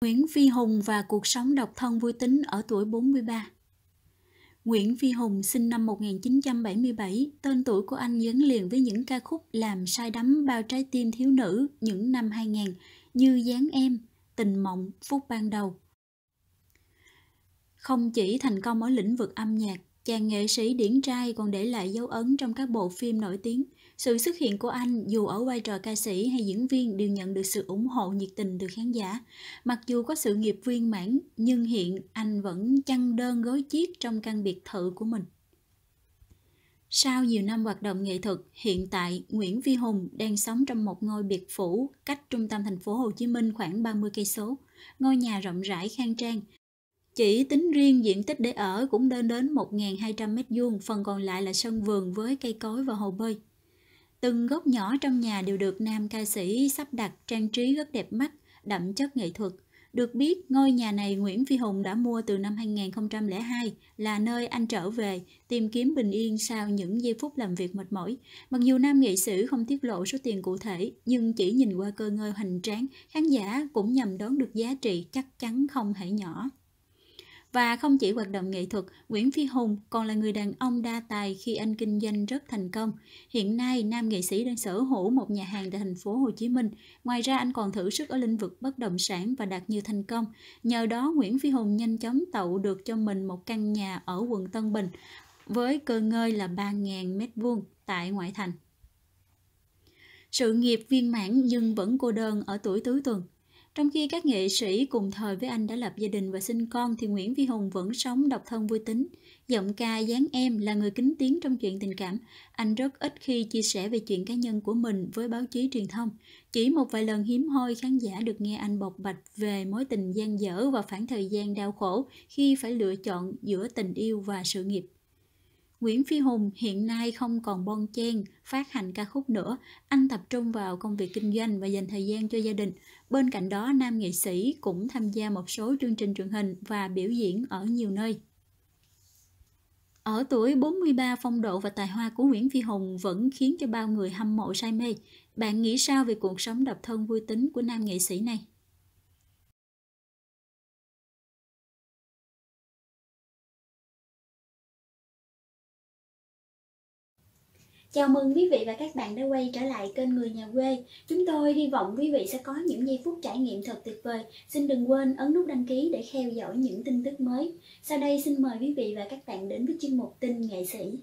Nguyễn Phi Hùng và cuộc sống độc thân vui tính ở tuổi 43 Nguyễn Phi Hùng sinh năm 1977, tên tuổi của anh gắn liền với những ca khúc làm say đắm bao trái tim thiếu nữ những năm 2000 như Gián Em, Tình Mộng, Phút Ban Đầu. Không chỉ thành công ở lĩnh vực âm nhạc, Chàng nghệ sĩ điển trai còn để lại dấu ấn trong các bộ phim nổi tiếng. Sự xuất hiện của anh dù ở vai trò ca sĩ hay diễn viên đều nhận được sự ủng hộ nhiệt tình từ khán giả. Mặc dù có sự nghiệp viên mãn, nhưng hiện anh vẫn chăn đơn gối chiếc trong căn biệt thự của mình. Sau nhiều năm hoạt động nghệ thuật, hiện tại Nguyễn Vi Hùng đang sống trong một ngôi biệt phủ cách trung tâm thành phố Hồ Chí Minh khoảng 30 cây số. Ngôi nhà rộng rãi khang trang, chỉ tính riêng diện tích để ở cũng lên đến 1.200 m2, phần còn lại là sân vườn với cây cối và hồ bơi. Từng góc nhỏ trong nhà đều được nam ca sĩ sắp đặt trang trí rất đẹp mắt, đậm chất nghệ thuật. Được biết, ngôi nhà này Nguyễn Phi Hùng đã mua từ năm 2002 là nơi anh trở về tìm kiếm bình yên sau những giây phút làm việc mệt mỏi. Mặc dù nam nghệ sĩ không tiết lộ số tiền cụ thể, nhưng chỉ nhìn qua cơ ngơi hoành tráng, khán giả cũng nhầm đón được giá trị chắc chắn không hề nhỏ. Và không chỉ hoạt động nghệ thuật, Nguyễn Phi Hùng còn là người đàn ông đa tài khi anh kinh doanh rất thành công. Hiện nay, nam nghệ sĩ đang sở hữu một nhà hàng tại thành phố Hồ Chí Minh. Ngoài ra, anh còn thử sức ở lĩnh vực bất động sản và đạt nhiều thành công. Nhờ đó, Nguyễn Phi Hùng nhanh chóng tậu được cho mình một căn nhà ở quận Tân Bình với cơ ngơi là 3.000 m2 tại ngoại thành. Sự nghiệp viên mãn nhưng vẫn cô đơn ở tuổi tứ tuần. Trong khi các nghệ sĩ cùng thời với anh đã lập gia đình và sinh con thì Nguyễn Vi Hùng vẫn sống độc thân vui tính. Giọng ca dáng em là người kính tiếng trong chuyện tình cảm. Anh rất ít khi chia sẻ về chuyện cá nhân của mình với báo chí truyền thông. Chỉ một vài lần hiếm hoi khán giả được nghe anh bộc bạch về mối tình gian dở và khoảng thời gian đau khổ khi phải lựa chọn giữa tình yêu và sự nghiệp. Nguyễn Phi Hùng hiện nay không còn bon chen phát hành ca khúc nữa, anh tập trung vào công việc kinh doanh và dành thời gian cho gia đình. Bên cạnh đó, nam nghệ sĩ cũng tham gia một số chương trình truyền hình và biểu diễn ở nhiều nơi. Ở tuổi 43, phong độ và tài hoa của Nguyễn Phi Hùng vẫn khiến cho bao người hâm mộ say mê. Bạn nghĩ sao về cuộc sống độc thân vui tính của nam nghệ sĩ này? Chào mừng quý vị và các bạn đã quay trở lại kênh Người Nhà Quê. Chúng tôi hy vọng quý vị sẽ có những giây phút trải nghiệm thật tuyệt vời. Xin đừng quên ấn nút đăng ký để theo dõi những tin tức mới. Sau đây xin mời quý vị và các bạn đến với chương mục tin nghệ sĩ.